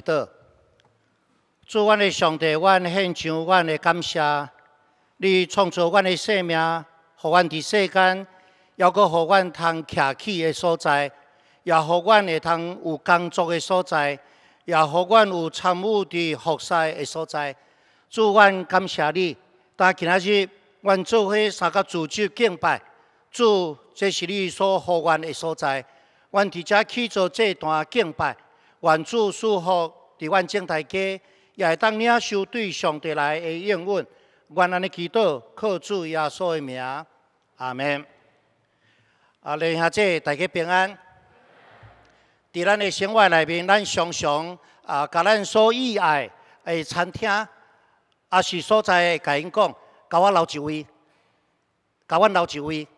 祷，祝我的上帝，阮献上阮的感谢，你创造阮的生命，互阮伫世间，犹阁互阮通徛起的所在，也互阮会通有工作的所在，也互阮有参与的服侍的所在。祝阮感谢你。但今仔日，我做些啥个自主敬拜，祝这是你所呼阮的所在，阮伫遮去做这段敬拜。愿主赐福，伫阮正大家，也会当领受对上帝来的应允。愿安尼祈祷，靠主耶稣的名，阿门。啊，留下姐，大家平安。伫咱的生活内面，咱常常啊，甲咱所喜爱的餐厅，啊是所在，甲因讲，甲我留一位，甲我留一位，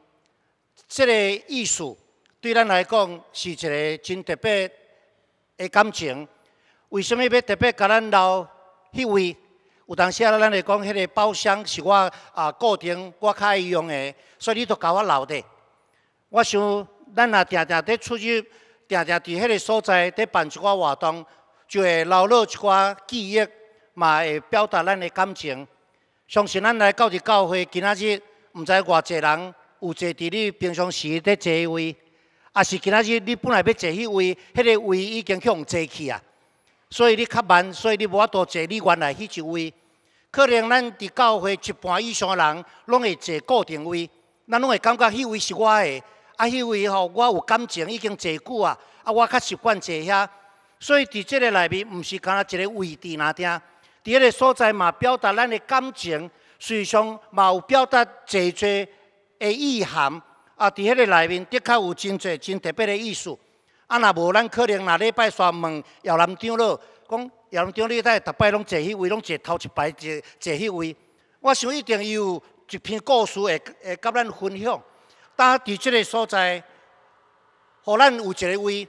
这个意思对咱来讲是一个真特别。的感情，为甚物要特别甲咱留迄位？有当时啊，咱会讲迄个包厢是我啊固定我较爱用的，所以你都甲我留的。我想，咱若常常伫出入，常常伫迄个所在伫办一寡活动，就会留落一寡记忆，嘛会表达咱的感情。相信咱来到一教会，今仔日毋知偌济人，有坐伫你平常时伫座位。啊！是今仔日你本来要坐迄位，迄个位已经去用坐去啊。所以你较慢，所以你无法度坐。你原来迄一位，可能咱伫教会一半以上人拢会坐固定位，咱拢会感觉迄位是我的，啊，迄位吼我有感情，已经坐久啊，啊，我较习惯坐遐。所以伫即个内面，毋是干那一个位置若定，伫迄个所在嘛，表达咱的感情，事实上有表达坐坐的意涵。啊！伫迄个内面的确有真侪真特别的意思。啊，若无咱可能，若礼拜三问姚南长老，讲姚南长，你再逐摆拢坐迄位，拢坐头一排，坐坐迄位。我想一定伊有一篇故事会会甲咱分享。当伫即个所在，互咱有一个位，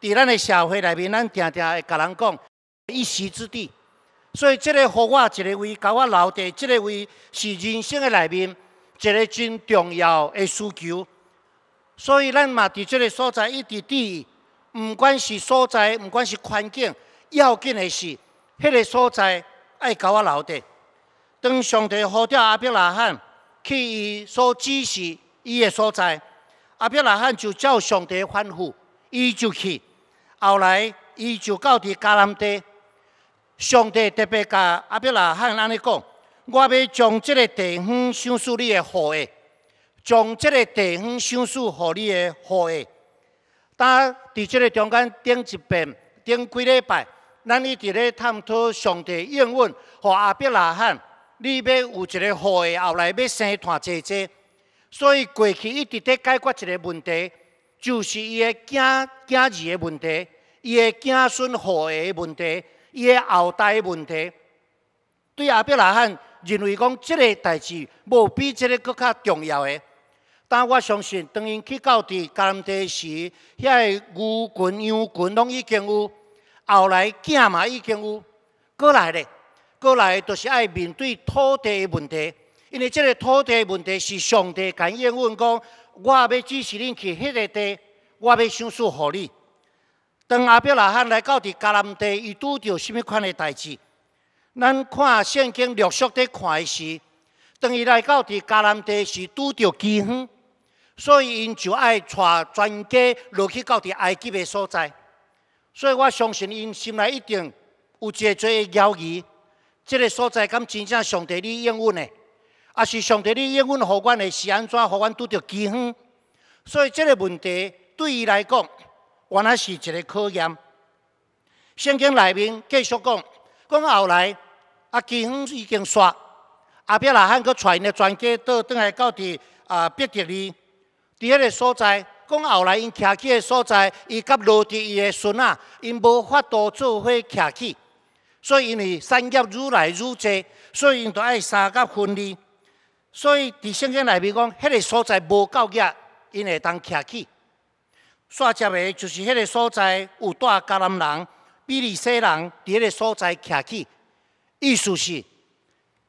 伫咱的社会内面，咱常常会甲人讲一席之地。所以，即个互我一个位，甲我留伫即个位是人生的内面一个真重要的需求。所以，咱嘛伫即个所在，一直伫，意，管是所在，毋管是环境，要紧的是，迄个所在爱甲我留伫。当上帝呼召阿伯拉罕去伊所指示伊的所在，阿伯拉罕就照上帝吩咐，伊就去。后来，伊就到伫迦南地，上帝特别甲阿伯拉罕安尼讲：，我要将即个地方授与你的后代。从即个地方赏赐合理的后代，当伫即个中间顶一遍、顶几礼拜，咱一直咧探讨上帝应允和阿伯拉罕，你要有一个后代，后来要生团姐姐，所以过去一直在解决一个问题，就是伊的囝囝儿的问题，伊的囝孙后代的问题，伊的后代的问题。对阿伯拉罕认为讲即个代志无比即个佫较重要个。但我相信，当因去到伫加地时，遐个牛群、羊群拢已经有，后来囝嘛已经有，过来咧，过来就是爱面对土地的问题。因为即个土地问题是上帝感应我讲，我要支持恁去迄个地，我要相助予你。当阿彪老汉来到伫迦南地，伊拄着啥物款的代志？咱看圣经陆述伫看是，当伊来到伫迦南地时，拄着饥荒。所以，因就爱带专家落去到埃及的所在。所以我相信，因心内一定有个济的怀疑，即个所在敢真正上帝你应允的，啊，是上帝你应允互阮的是安怎互阮拄着饥荒？所以，即个问题对伊来讲，原来是一个考验。圣经内面继续讲，讲后来啊，饥荒已经煞，后壁大汉佫带因的专家倒倒来到底啊，逼着你。伫迄个所在，讲后来因徛起个所在，伊甲罗迪伊个孙仔，因无法度做伙徛起。所以因为产业愈来愈济，所以因着爱三甲分离。所以伫圣经内面讲，迄个所在无够热，因会当徛起。煞接个就是迄个所在有大加兰人、比利西人伫迄个所在徛起。意思是，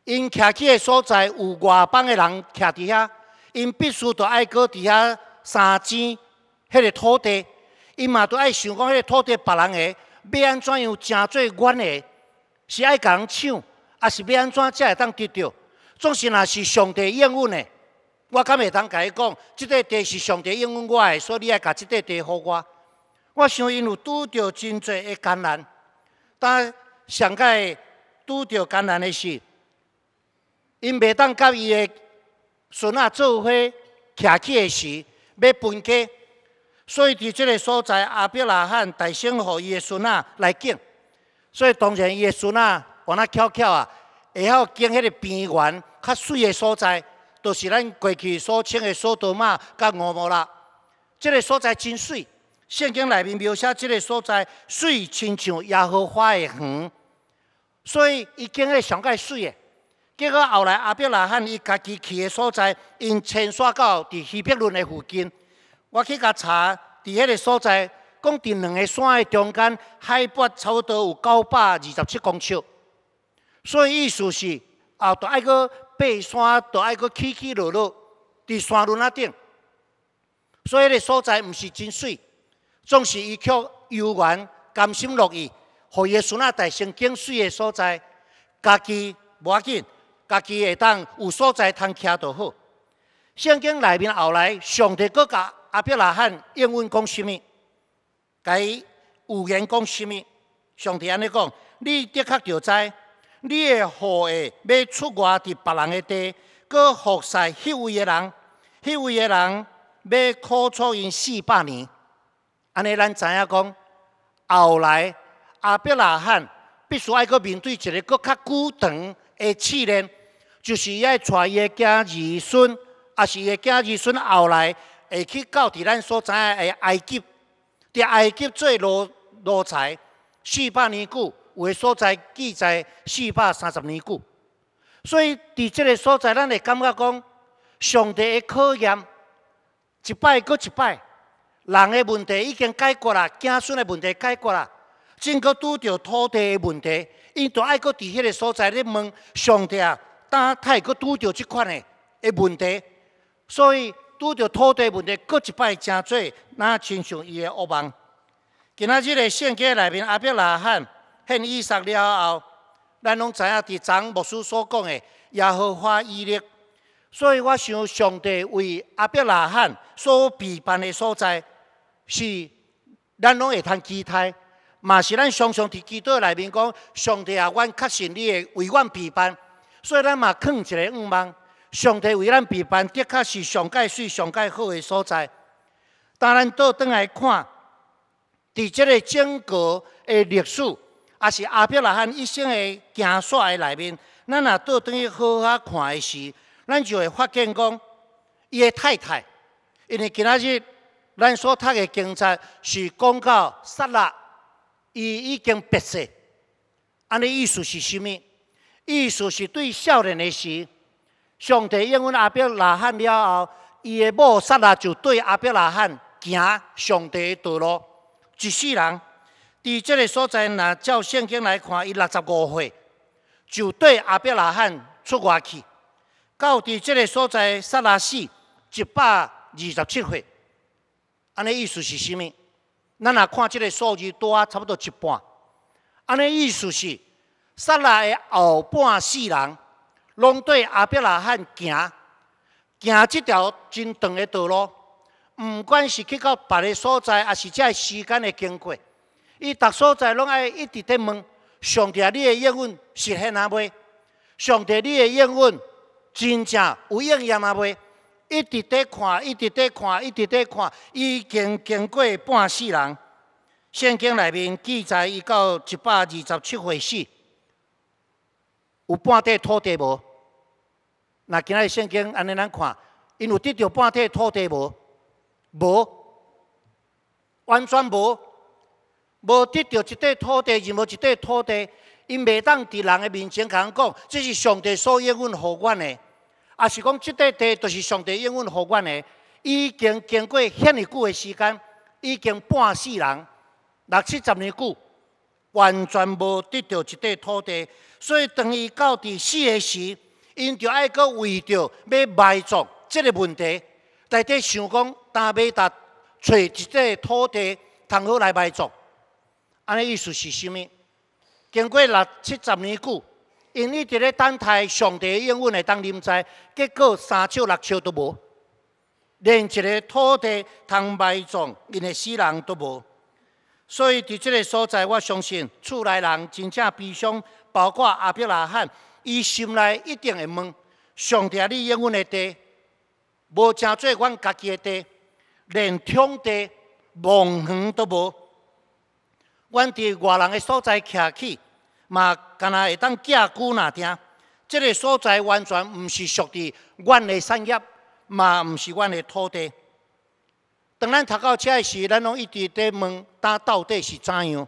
因徛起个所在有外邦个人徛伫遐。因必须着爱搞伫遐三钱迄个土地，因嘛着爱想讲迄个土地别人个，要安怎样诚做阮个？是爱甲人抢，还是要安怎才会当得到？总是若是上帝应允的。我敢会当甲伊讲，即块地是上帝应允我的，所以你爱甲即块地互我。我想因有拄到真侪个艰难，但上界拄到艰难的是，因袂当甲伊个。孙仔做伙徛起的时，要分家，所以伫即个所在，阿伯拉罕大声，让伊的孙仔来敬。所以，当然，伊的孙仔往那翘翘啊，会晓敬迄个边缘较水的所在，就是咱过去所称的索多玛甲乌木啦。即个所在真水，圣经内面描写即个所在水，亲像耶和华的园，所以伊敬的上该水的。结果后来阿伯来汉，伊家己去的所在，因迁徙到伫西伯仑的附近。我去甲查，伫迄个所在，讲伫两个山的中间，海拔差不多有九百二十七公尺。所以意思是，后头爱阁爬山，爱阁起起落落，伫山仑啊顶。所以个所在毋是真水，总是伊却悠远、甘心乐意，互伊孙啊带生更水的所在，家己无要紧。家己会当有所在，通徛就好。圣经内面后来上帝佫甲阿伯拉罕应文讲物？甲伊有言讲甚物？上帝安尼讲：，你的确要知，你的禾嘅要出外伫别人的地，搁服侍迄位的人，迄位的人要苦楚因四百年。安尼咱知影讲，后来阿伯拉罕必须爱搁面对一个佫较久长的试炼。就是爱带伊个囝儿孙，也是伊个囝儿孙后来会去到伫咱所在个埃及，伫埃及做奴奴才，四百年久，有的所在记载四百三十年久。所以伫即个所在，咱会感觉讲上帝个考验一摆搁一摆，人个问题已经解决啦，囝孙个问题解决啦，正搁拄着土地个问题，伊都爱搁伫迄个所在咧问上帝啊。当太佫拄着即款诶诶问题，所以拄着土地问题，搁一摆真侪那亲像伊诶恶梦。今仔日个圣经内面，阿伯拉罕献义杀了后，咱拢知影伫昨耶稣所讲为阿伯拉罕所陪伴诶所在，是咱拢会通期待，嘛是咱常常伫基督内面讲，上帝啊，阮确信你会为阮陪伴。所以，咱嘛藏一个愿望，上帝为咱陪伴，的，确是上界水、上界好的所在。当咱倒转来看，伫即个整个的历史，也是阿伯拉罕一生的行煞的内面，咱若倒转去好好看的时，咱就会发现讲伊的太太，因为今仔日咱所读的经册是讲到杀拉，伊已经白色，安尼意思是啥物？意思是对少年的时，上帝因为阿伯拉罕了后，伊的某撒拉就对阿伯拉罕行上帝的道路，一世人。伫即个所在，若照圣经来看，伊六十五岁就对阿伯拉罕出外去，到伫即个所在撒拉死一百二十七岁。安尼意思是啥物？咱若看即个数字多啊，差不多一半。安尼意思是？撒拉的后半世人，拢对阿伯拉罕行行即条真长的道路。毋管是去到别个所在，还是即个时间的经过。伊逐所在拢爱一直在问：上帝，你的应允实现啊袂？上帝，你的应允真正有应验啊袂？一直在看，一直在看，一直在看。已经经过半世人，《圣经》内面记载伊到一百二十七回事。有半块土地无？那今仔日圣经安尼咱看，因有得到半块土地无？无，完全无，无得到一块土地，任何一块土地，因袂当伫人的面前人讲，这是上帝所应允互阮的，也是讲这块地都是上帝应允互阮的。已经经过遐尼久的时间，已经半死人，六七十年久，完全无得到一块土地。所以，当伊到第四个时，因就爱阁为着要埋葬即个问题，在底想讲达未达，找一块土地通好来埋葬。安尼意思是啥物？经过六七十年久，因一直咧等待上帝应允来当林在，结果三笑六笑都无，连一个土地通埋葬，因的死人都无。所以，在这个所在，我相信厝内人真正悲伤，包括阿伯、阿汉，伊心内一定会问：上帝，你永远的地，无正做阮家己的地，连土地、田园都无。阮在外人的所在徛起，嘛敢若会当寄居那听？这个所在完全毋是属于阮的产业，嘛毋是阮的土地。当咱读到遮时，咱拢一直在问，呾到底是怎样？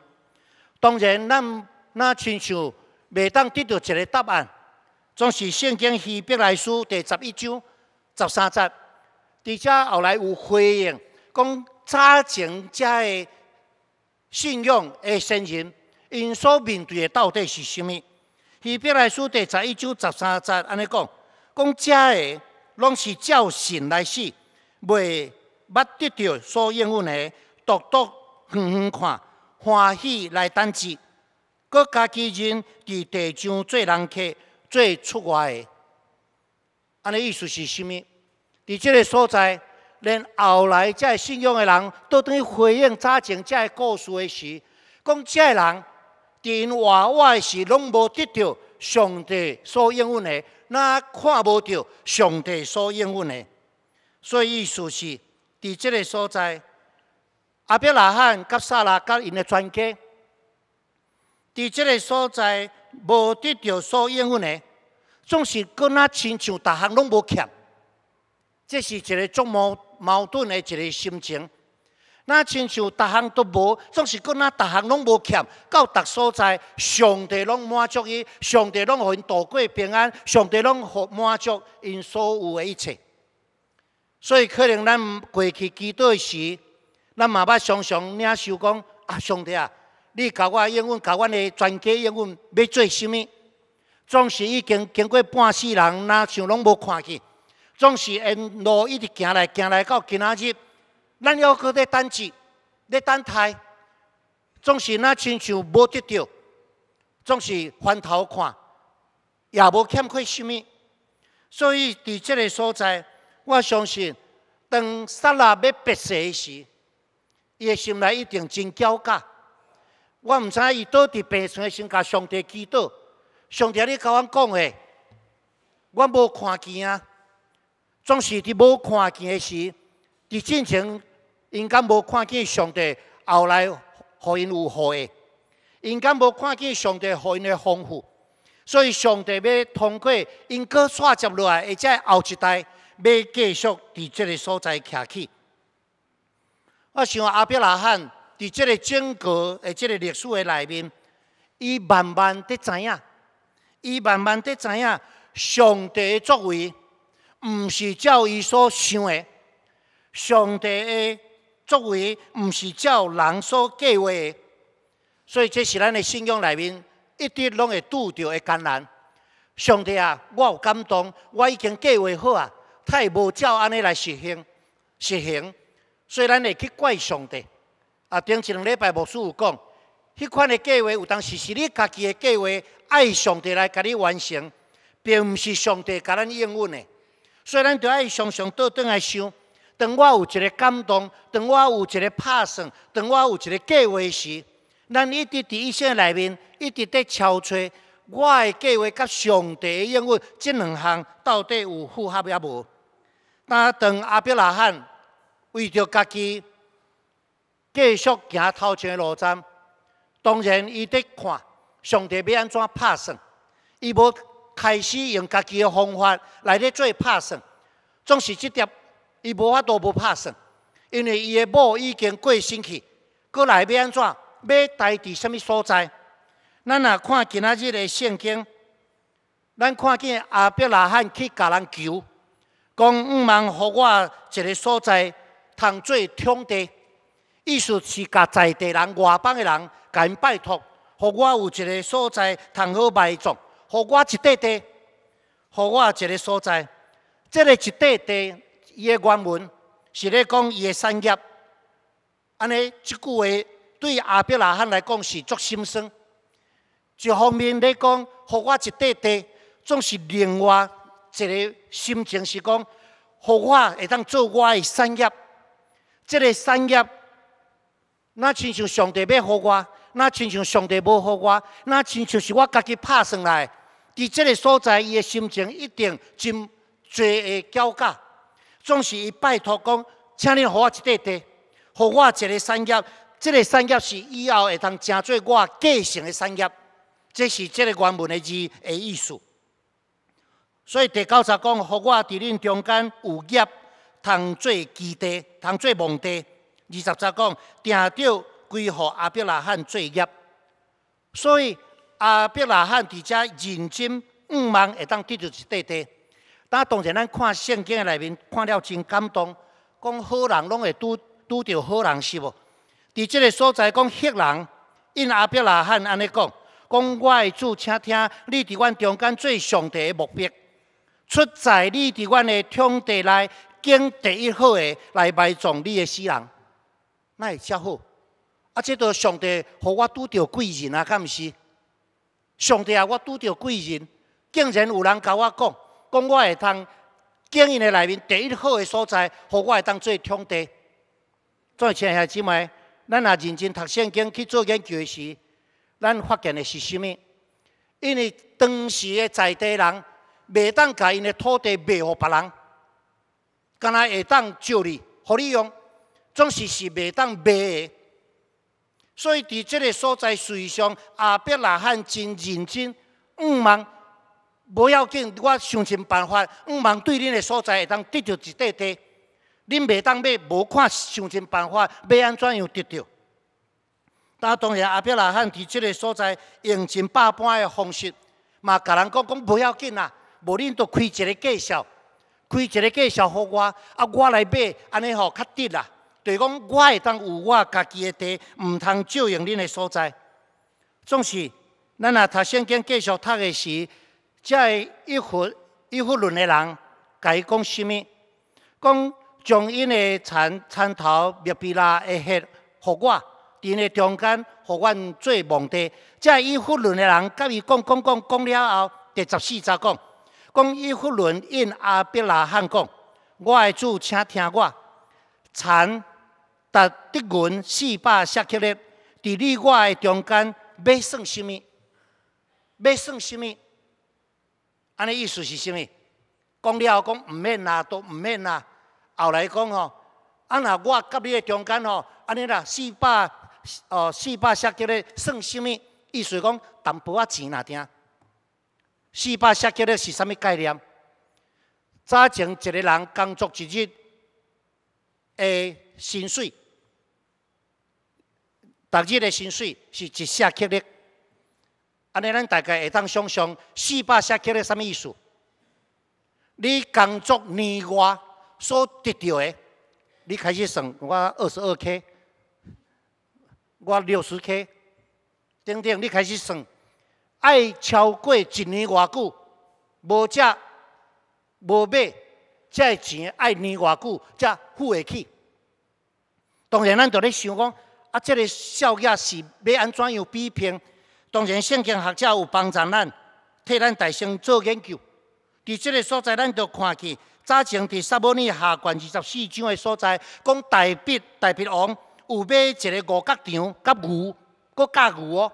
当然，咱那亲像袂当得到一个答案，总是圣经希伯来书第十一章十三节，而且后来有回应，讲早前遮个信仰个先人，因所面对个到底是什物？希伯来书第十一章十三节安尼讲，讲遮个拢是照神来死，袂。捌得到所应允的，独独远远看，欢喜来等之，佮家己人伫地上做人客，做出外的。安尼意思是甚物？伫即个所在，连后来再信仰的人都等于回应早前再故事的时，讲个人伫外外的时，拢无得到上帝所应允的，那看无到上帝所应允的？所以意思是。伫即个所在，阿伯拉罕、甲撒拉、甲因的全家，伫即个所在无得到所应允的，总是个那亲像，逐项拢无欠。这是一个足矛矛盾的一个心情，那亲像逐项都无，总是个那逐项拢无欠。到达所在，上帝拢满足伊，上帝拢互因度过平安，上帝拢让满足因所有的一切。所以，可能咱过去几代时，咱嘛捌常常领受讲：啊，兄弟啊，你教我应允，教阮诶专家应允要做甚物？总是已经经过半世人，哪像拢无看见？总是沿路一直行来，行来到今仔日，咱要搁在等字，咧等待，总是若亲像无得到，总是翻头看，也无欠缺甚物。所以伫即个所在。我相信，当撒拉要别死时，伊的心内一定真焦急。我毋知伊伫白别啥先，甲上帝祈祷。上帝你甲我讲的，我无看见啊！总是伫无看见的时，伫进前应该无看见上帝，后来予因有好的，应该无看见上帝予因的丰富。所以上帝要通过因个续接落来，会再后一代。要继续伫即个所在徛起。我想阿伯拉罕伫即个整个诶即个历史诶内面，伊慢慢得知影，伊慢慢得知影上帝诶作为，毋是照伊所想诶。上帝诶作为，毋是照人所计划。所以，这是咱诶信仰内面一直拢会拄着诶艰难。上帝啊，我有感动，我已经计划好啊。太无照安尼来实行，实行，虽然会去怪上帝，啊，顶一两礼拜无事有讲，迄款的计划有当时是你家己的计划，爱上帝来甲你完成，并毋是上帝甲咱应允的。所以咱要爱常常倒转来想，当我有一个感动，当我有一个拍算，当我有一个计划时，咱一直伫一线内面，一直伫憔悴。我的计划甲上帝的应允，两项到底有符合抑无？但当阿伯拉罕为著家己继续行头前的路站，当然伊在看上帝要安怎拍算。伊无开始用家己的方法来咧做拍算，总是即点伊无法度无拍算，因为伊的某已经过身去，过来要安怎？要待在什么所在？咱若看今仔日个圣经，咱看见阿伯拉罕去甲人求，讲毋茫，予我一个所在，通做土地。意思是，甲在地人、外邦的人，甲因拜托，予我有一个所在，通好埋葬。予我一块地，予我一个所在。这个一块地，伊的原文是咧讲伊的产业。安尼，即句话对阿伯拉罕来讲是足心酸。一方面，你讲，予我一块地，总是另外一个心情是讲，予我会当做我的产业。这个产业，那亲像上帝要予我，那亲像上帝无予我，那亲像是我家己拍算来。伫这个所在，伊的心情一定真侪会交加，总是伊拜托讲，请你予我一块地，予我一个产业。这个产业是以后会当成做我继承的产业。这是这个原文的字的意思。所以第九章讲，福我伫恁中间有业，通做基地，通做蒙地。二十章讲，定着归予阿伯拉罕做业。所以阿伯拉罕伫遮认真，五万会当得到一块地。当当然，咱看圣经的内面，看了真感动，讲好人拢会拄拄着好人，是无？伫即个所在讲迄人，因阿伯拉罕安尼讲。讲我主请听，你伫阮中间做上帝的目标，出在你伫阮的天地内经第一好的来埋葬你的死人，那会较好。啊，这都上帝，互我拄着贵人啊，敢毋是？上帝啊，我拄着贵人，竟然有人甲我讲，讲我会当经营的内面第一好的所在，互我会当做天地。再请下姊妹，咱若认真读圣经去做究绝时，咱发现的是甚物？因为当时的在地人未当把因的土地卖予别人，干来会当借你、互你用，总是是未当卖的。所以伫即个所在，水上阿伯老汉真认真，毋忙，无要紧，我想尽办法，毋忙对恁的所在会当得到一块地，恁未当买，无看想尽办法，要安怎样得到？但当然，阿彪拉汉伫这个所在用尽百般的方式，嘛，甲人讲讲不要紧啦，无恁都开一个介绍，开一个介绍，互我，啊我来买，安尼吼较值啦。就讲我会当有我家己的地，毋通借用恁的所在。总是，咱若读圣经继续读时，才会一佛一佛论的人，甲伊讲虾物讲将因的田田头灭地啦，会迄互我。伫咧中间，互阮做蒙地。即伊佛伦的人，甲伊讲讲讲讲了后，第十四则讲，讲伊佛伦因阿比拉罕讲，我的主请听我，产达德云四百锡克勒，伫你我的中间，要算啥物？要算啥物？安尼意思是啥物？讲了后讲毋免啦，都毋免啦。后来讲吼，啊若我甲你的中间吼，安尼啦，四百。哦，四百克力算什物？意思讲，淡薄仔钱啊，听。四百克力是啥物概念？早前一个人工作一日，诶，薪水，逐日诶薪水是一克力。安尼，咱大概会当想象四百克力啥物意思？你工作年外所得到诶，你开始算，我二十二克。我六十 K，丁丁，你开始算，爱超过一年外久，无食无买，这钱爱年外久才付得起。当然，咱就咧想讲，啊，这个效益是要按怎样比拼？当然，圣经学者有帮助咱，替咱大声做研究。伫这个所在，咱就看去，早前伫萨摩尼下关二十四章的所在，讲大笔大笔王。有买一个五角场，甲牛，搁教牛哦。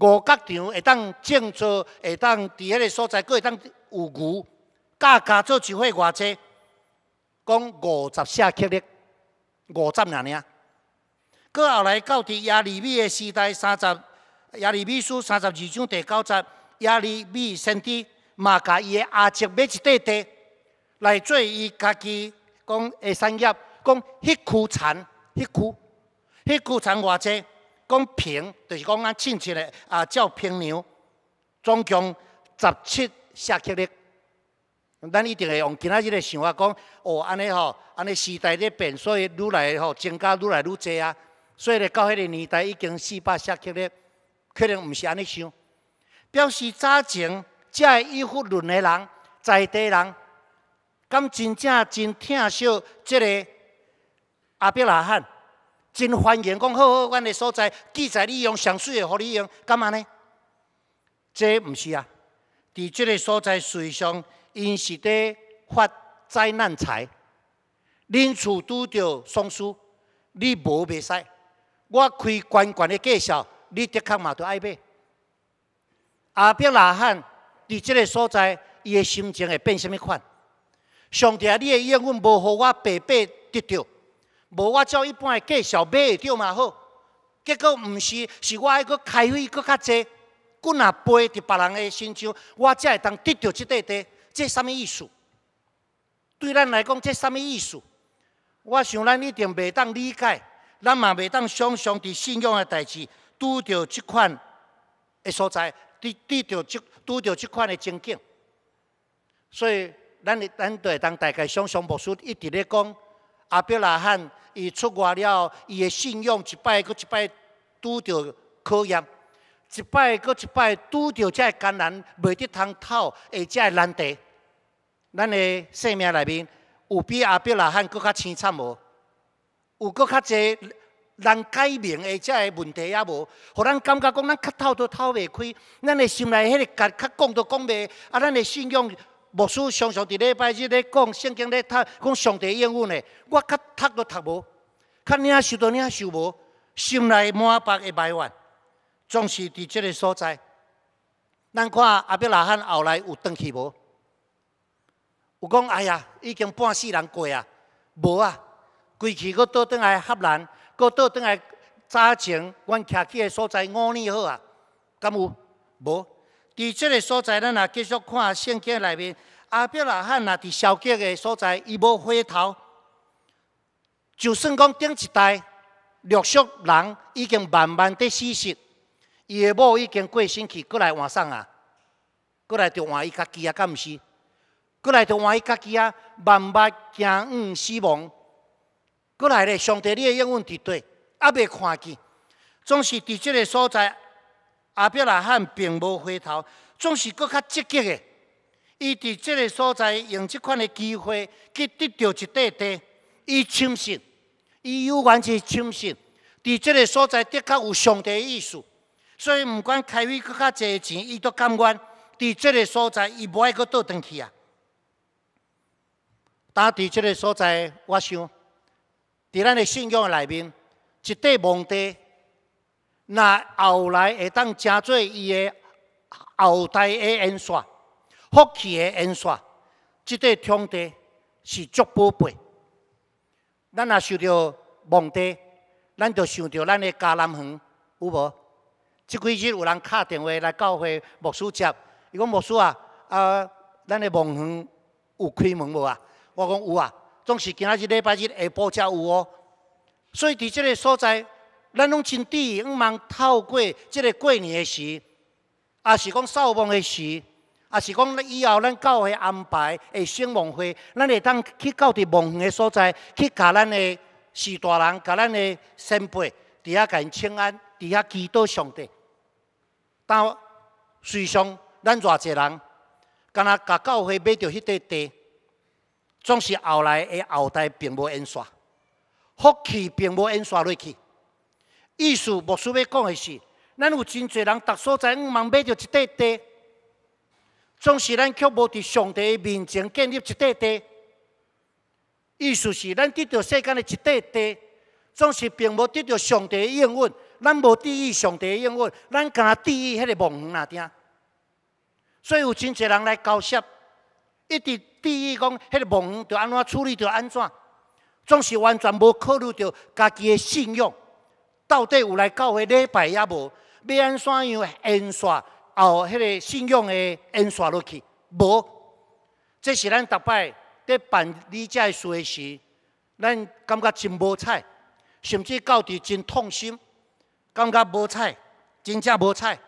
五角场会当种做，会当伫迄个所在，搁会当有牛教教做一伙偌济，讲五十下克力，五十人尔。过后来到伫亚利米诶时代，三十亚利米书三十二章第九十亚利米先知嘛，甲伊诶阿叔买一块地来做伊家己讲诶产业，讲迄区产迄区。迄句田话者讲平，就是讲咱唱戚来啊叫平娘。总共十七下级的，咱一定会用今仔日个想法讲，哦，安尼吼，安尼时代咧变，所以愈来吼增加愈来愈多啊。所以咧到迄个年代已经四百下级力，确定毋是安尼想。表示早前这义夫论的人在地人，敢真正真疼惜这个阿伯大汉。真欢迎，讲好好，阮的所在，记载你用上水的，互你用，干嘛呢？这毋是啊！伫即个所在水上，因是伫发灾难财。恁厝拄着丧事，你无袂使。我开悬悬的介绍，你的确嘛都爱买。阿伯老汉伫即个所在，伊的心情会变甚物款？上帝，你的恩允无，我白白得着。无，我照一般诶计小买会着嘛好，结果毋是，是我爱阁开会阁较济，我若背伫别人诶身上，我才会当得到即块地，即啥物意思？对咱来讲，即啥物意思？我想咱一定袂当理解，咱嘛袂当想象伫信用诶代志，拄着即款诶所在，拄拄到即拄着即款诶情景。所以，咱咱就会当大家想象无数，一直咧讲阿彪拉汉。伊出外了，伊的信用一摆搁一摆，拄着考验，一摆搁一摆，拄着遮艰难，袂得通透会遮难题。咱的性命内面有比阿伯老汉搁较清惨无？有搁较侪难解明的遮问题也无？互咱感觉讲咱较透都透袂开，咱的心内迄个壳较讲都讲袂，啊，咱的信用。牧师常常伫礼拜日咧讲圣经咧读，讲上帝应允的，我卡读都读无，较领受都领受无，心内满腹的埋怨，总是伫即个所在。咱看阿伯老汉后来有转去无？有讲哎呀，已经半世人过啊，无啊，归去阁倒转来合兰，阁倒转来早前，阮徛起的所在五年好啊，敢有？无。伫即个所在，咱也继续看圣经内面。阿伯拉罕也伫消极的所在，伊无回头，就算讲顶一代，六叔人已经慢慢伫死去，伊的某已经过身去，过来换送啊，过来就换伊家己啊，敢毋是？过来就换伊家己啊，慢慢行往死亡。过来咧，上帝你的应允伫对，也伯看见，总是伫即个所在。阿表大汉并无回头，总是搁较积极的。伊伫即个所在，用即款的机会，去得到一块地。伊深信，伊有完全深信，伫即个所在，的确有上帝的意思。所以，毋管开费搁较侪钱，伊都甘愿。伫即个所在，伊无爱搁倒转去啊。打伫即个所在，我想，伫咱的信仰内面，一块墓地。那后来会当成做伊的后代的恩刷，福气的恩刷，这个天地是足宝贝。咱若想着梦地，咱就想着咱的迦南园，有无？即几日有人敲电话来教会牧师接，伊讲牧师啊，啊，咱的梦园有开门无啊？我讲有啊，总是今仔日礼拜日下晡才有哦。所以伫这个所在。咱拢真知，毋忙透过即个过年的时，也是讲扫墓的时，也是讲以后咱教会安排诶圣梦会，咱会当去到伫梦园诶所在，去甲咱诶序大人、甲咱诶先辈，伫遐甲因请安，伫遐祈祷上帝。但随上，咱偌侪人，敢若甲教会买着迄块地，总是后来诶后代并无印刷，福气并无印刷落去。意思，无需要讲的是，咱有真侪人，逐所在五忙买到一块地，总是咱却无伫上帝面前建立一块地。意思是，咱得到世间的一块地，总是并无得到上帝的应允。咱无注意上帝的应允，咱敢注意迄个梦园啊？听，所以有真侪人来交涉，一直注意讲迄个梦园要安怎处理，要安怎，总是完全无考虑到家己的信用。到底有来教会礼拜也无？要按怎样印刷？后迄个信仰诶印刷落去无？这是咱逐摆伫办理遮诶事，咱感觉真无彩，甚至到底真痛心，感觉无彩，真正无彩。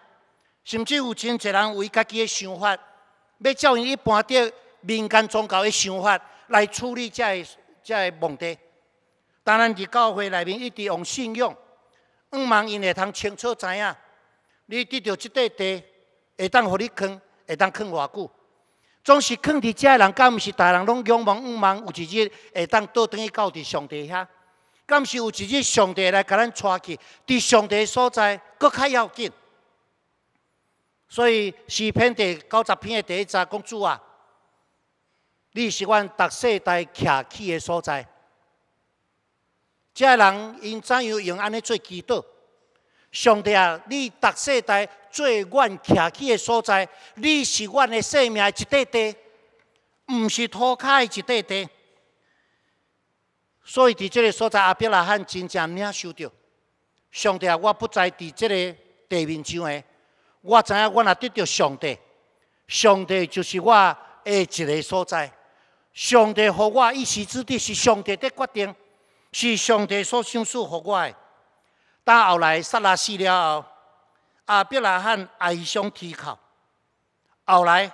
甚至有真侪人为家己诶想法，要照伊一般伫民间宗教诶想法来处理遮遮诶问题。当然伫教会内面一直用信仰。五忙因会通清楚知影，你得到这块地，会当互你坑，会当坑偌久？总是坑伫家，人敢毋是大人拢仰望五忙有一日会当倒转去到伫上帝遐，敢毋是有一日上帝来甲咱带去，伫上帝所在搁较要紧。所以视频第九十篇的第一节讲主啊，你是阮逐世代徛起的所在。这个人因怎样用安尼做祈祷？上帝啊，你逐世代做阮徛起的所在，你是阮的生命一块地，毋是涂骹的一块地。所以伫即个所在，阿伯拉罕真正领收到。上帝啊，我不再伫即个地面上诶，我知影我若得到上帝，上帝就是我诶一个所在。上帝予我一席之地，是上帝的决定。是上帝所赏赐给我的。但后来撒拉死了后，阿伯拉罕哀伤啼哭。后来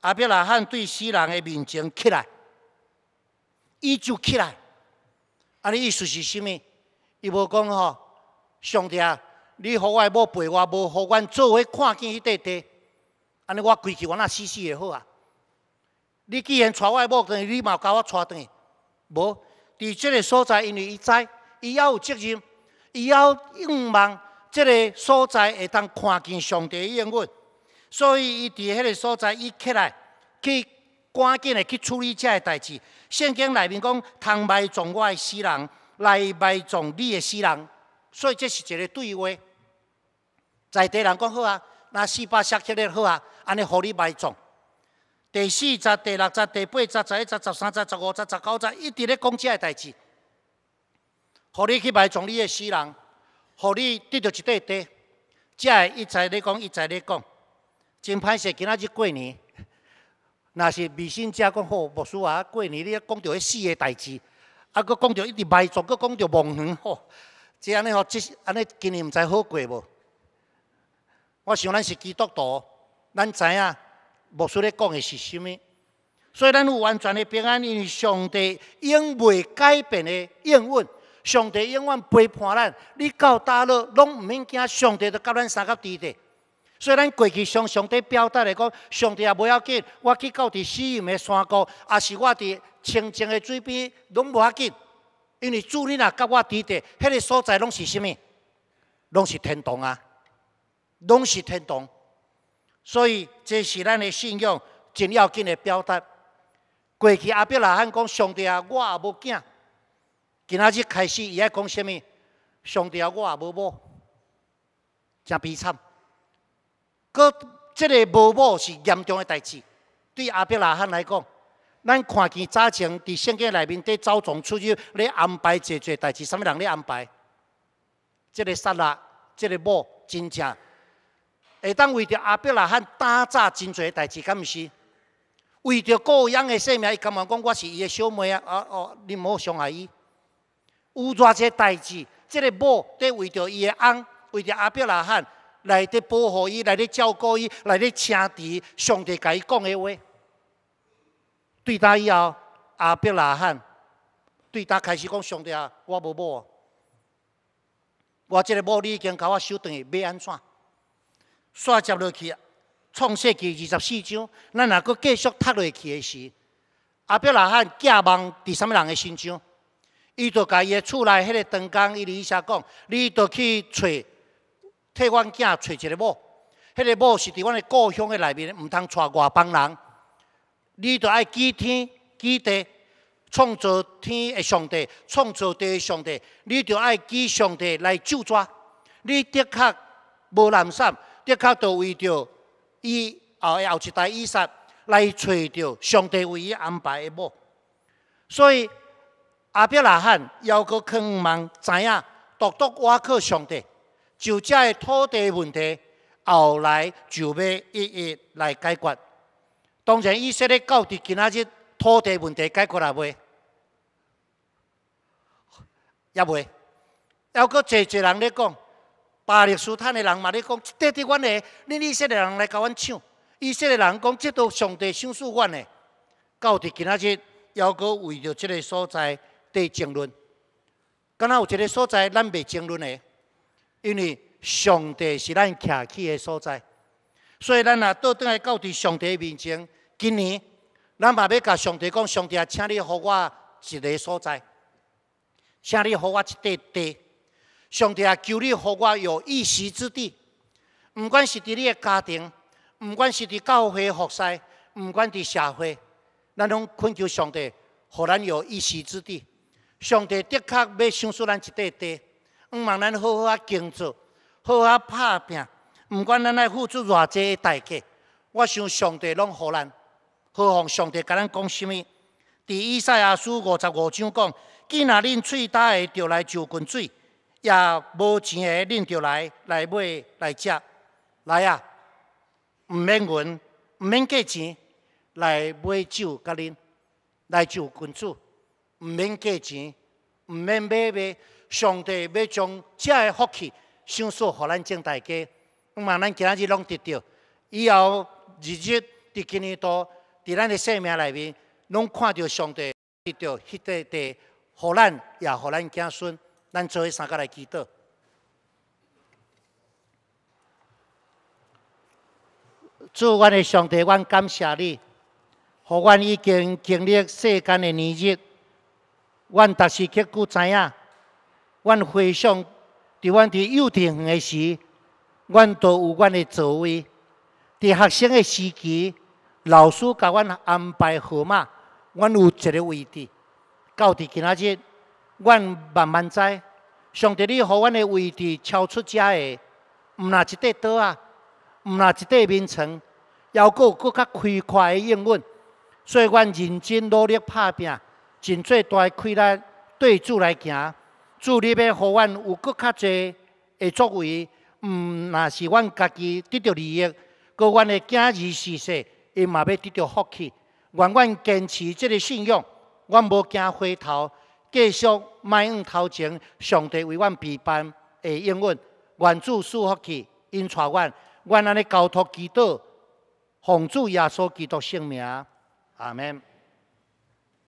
阿伯拉罕对死人的面前起来，伊就起来。安尼意思是啥物？伊无讲吼，上帝，啊，你互我某陪我，无互阮做伙看见迄块地，安尼我归去我若死死也好啊？你既然带我某来，去，你嘛甲我带转去，无？伫这个所在，因为伊知，伊也有责任，伊要愿望这个所在会当看见上帝的应允，所以伊伫迄个所在，伊起来去赶紧的去处理这个代志。圣经内面讲，通埋葬我的死人，来埋葬你的死人，所以这是一个对话。在地人讲好啊，拿四百石起嚟好啊，安尼好你埋葬。第四十、第六十、第八十、十一十、十三十、十五十、十九十，一直咧讲遮个代志，互你去埋葬你个死人，互你得到一块地，遮个一再咧讲，一再咧讲，真歹势，今仔日过年，那 是迷信遮讲好，无输啊！过年咧讲到迄死个代志，啊，搁讲到一直埋葬，搁讲到亡魂，吼，即安尼吼，即安尼，今年毋知好过无？我想咱是基督徒，咱知影。牧师咧讲的是甚物？所以咱有完全的平安，因为上帝永未改变的应允，上帝永远陪伴咱。你到大落拢毋免惊，上帝都甲咱三脚伫地。所以咱过去向上帝表达嚟讲，上帝也无要紧。我去到伫使用的山谷，也是我伫清净的水边，拢无要紧。因为主你若甲我伫地，迄个所在拢是甚物？拢是天堂啊！拢是天堂。所以，这是咱的信仰，真要紧的表达。过去阿伯拉罕讲上帝啊，我也无囝。今仔日开始，伊爱讲什物？上帝啊，我也无母，真悲惨。哥，即个无母是严重的代志。对阿伯拉罕来讲，咱看见早前伫圣经内面，伫走从出入咧安排一撮代志，啥物人咧安排？这个杀啊，这个母，真正。会当为着阿伯拉罕打炸真侪代志，敢毋是？为着羔羊的性命，伊甘愿讲我是伊的小妹啊！哦哦，你好伤害伊。有偌侪代志，即个某伫为着伊的翁，为着阿伯拉罕来伫保护伊，来伫照顾伊，来伫请示上帝甲伊讲的话。对他以后，阿伯拉罕对他开始讲上帝啊，我无啊，我即个某你已经甲我收转去，要安怎？刷接落去，创世纪二十四章，咱若阁继续读落去。的是阿伯那汉寄望第啥物人的身上？伊就家己的厝内迄个灯光，伊伊遐讲：，你就去找替阮囝找一个某。迄个某是伫阮的故乡的内面，毋通娶外邦人。你就爱祭天祭地，创造天的上帝，创造地的上帝，你就爱祭上帝来救抓。你的确无难善。的确，都为着伊后后一代伊生来找着上帝为伊安排的某，所以阿伯拉罕犹阁肯望知影，独独我靠上帝，就遮的土地问题，后来就要一一来解决。当然，伊说的到底今仔日土地问题解决了未？也未，犹阁济济人咧讲。巴勒斯坦的人嘛咧讲，这地阮的，恁以色列人来跟阮抢。以色列人讲，这都上帝赏赐阮的。到底今仔日，犹阁为着这个所在伫争论？敢若有一个所在，咱袂争论的，因为上帝是咱徛起的所在。所以咱若倒转来，到伫上帝面前，今年咱嘛要甲上帝讲，上帝啊，请你给我一个所在，请你给我一块地。上帝啊，求你予我有一席之地。毋管是伫你诶家庭，毋管是伫教会服侍，毋管伫社会，咱拢恳求上帝予咱有一席之地。上帝的确要赏赐咱一块地，毋茫咱好好啊工作，好好啊打拼。毋管咱爱付出偌济诶代价，我想上帝拢予咱。何况上帝甲咱讲什物？伫以赛亚书五十五章讲：，既然恁喙焦个着来就滚水。也无钱的，恁就来来买来食，来啊！毋免银，毋免价钱，来买酒甲恁，来救君子，毋免价钱，毋免买卖。上帝要将遮的福气、享受，互咱正大家。嘛，咱今仔日拢得着，以后日日伫今年度伫咱的生命内面，拢看到上帝得着迄块地，互咱也互咱子孙。咱做伙三个来祈祷。祝阮的上帝，阮感谢你。互阮已经经历世间的年纪，阮逐时刻故知影。阮回想伫阮伫幼稚园的时，阮都有阮的座位。伫学生的时期，老师甲阮安排号码，阮有一个位置。到底今仔日？阮慢慢知，上帝，你予阮的位置超出遮的，毋若一块桌啊，毋若一块面犹阁佫佫较开阔的应文。所以，阮认真努力拍拼，尽最大嘅困难对主来行。主，力嘅予阮有佫较侪的作为，毋若是阮家己得到利益，阁阮的囝儿是说，因嘛要得到福气。永远坚持即个信仰，阮无惊回头。继续卖用头前，上帝为阮陪伴，的应允，原主祝福去因带阮，阮安尼交托基督，奉主耶稣基督圣名，阿门。